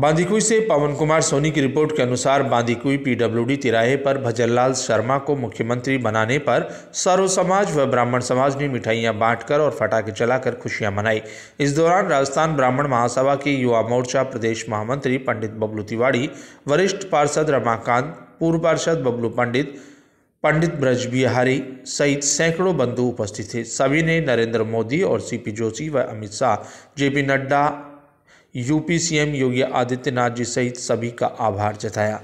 बांदीकुई से पवन कुमार सोनी की रिपोर्ट के अनुसार बांदीकुई पीडब्ल्यूडी तिराहे पर भजनलाल शर्मा को मुख्यमंत्री बनाने पर सर्व समाज व ब्राह्मण समाज ने मिठाइयां बांटकर और फटाखे चलाकर खुशियां मनाई इस दौरान राजस्थान ब्राह्मण महासभा के युवा मोर्चा प्रदेश महामंत्री पंडित बबलू तिवाड़ी वरिष्ठ पार्षद रमाकांत पूर्व पार्षद बबलू पंडित पंडित ब्रजबिहारी सहित सैकड़ों बंधु उपस्थित थे सभी ने नरेंद्र मोदी और सीपी जोशी व Amit Shah JP Nadda UP CM Yogi Adityanath ji सहित सभी का आभार जताया